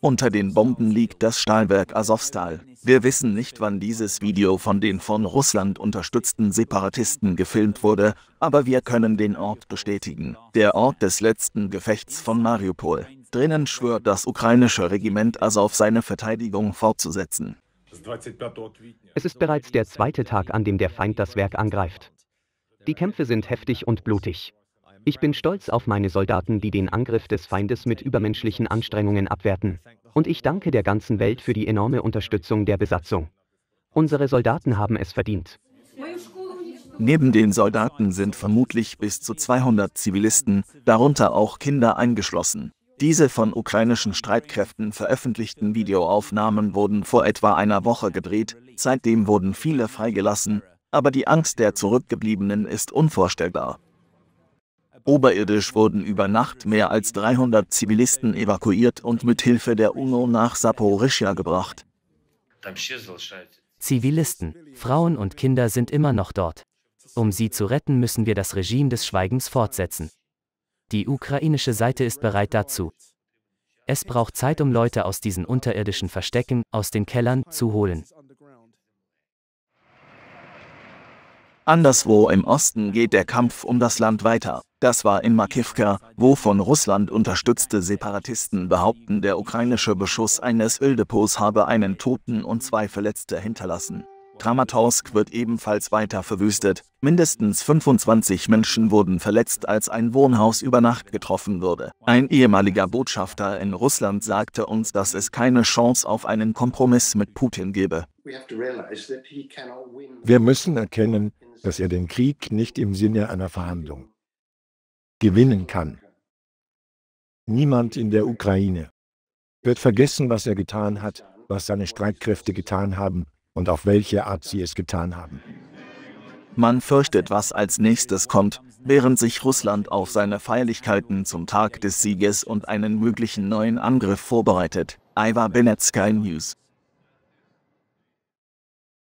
Unter den Bomben liegt das Stahlwerk Azovstal. Wir wissen nicht, wann dieses Video von den von Russland unterstützten Separatisten gefilmt wurde, aber wir können den Ort bestätigen. Der Ort des letzten Gefechts von Mariupol. Drinnen schwört das ukrainische Regiment Azov also seine Verteidigung fortzusetzen. Es ist bereits der zweite Tag, an dem der Feind das Werk angreift. Die Kämpfe sind heftig und blutig. Ich bin stolz auf meine Soldaten, die den Angriff des Feindes mit übermenschlichen Anstrengungen abwerten. Und ich danke der ganzen Welt für die enorme Unterstützung der Besatzung. Unsere Soldaten haben es verdient. Neben den Soldaten sind vermutlich bis zu 200 Zivilisten, darunter auch Kinder eingeschlossen. Diese von ukrainischen Streitkräften veröffentlichten Videoaufnahmen wurden vor etwa einer Woche gedreht, seitdem wurden viele freigelassen, aber die Angst der Zurückgebliebenen ist unvorstellbar. Oberirdisch wurden über Nacht mehr als 300 Zivilisten evakuiert und mit Hilfe der UNO nach Saporischia gebracht. Zivilisten, Frauen und Kinder sind immer noch dort. Um sie zu retten, müssen wir das Regime des Schweigens fortsetzen. Die ukrainische Seite ist bereit dazu. Es braucht Zeit, um Leute aus diesen unterirdischen Verstecken, aus den Kellern, zu holen. Anderswo im Osten geht der Kampf um das Land weiter. Das war in Makivka, wo von Russland unterstützte Separatisten behaupten, der ukrainische Beschuss eines Öldepots habe einen Toten und zwei Verletzte hinterlassen. Kramatorsk wird ebenfalls weiter verwüstet. Mindestens 25 Menschen wurden verletzt, als ein Wohnhaus über Nacht getroffen wurde. Ein ehemaliger Botschafter in Russland sagte uns, dass es keine Chance auf einen Kompromiss mit Putin gebe. Wir müssen erkennen, dass er den Krieg nicht im Sinne einer Verhandlung gewinnen kann. Niemand in der Ukraine wird vergessen, was er getan hat, was seine Streitkräfte getan haben und auf welche Art sie es getan haben. Man fürchtet, was als nächstes kommt, während sich Russland auf seine Feierlichkeiten zum Tag des Sieges und einen möglichen neuen Angriff vorbereitet. Ivar Benet News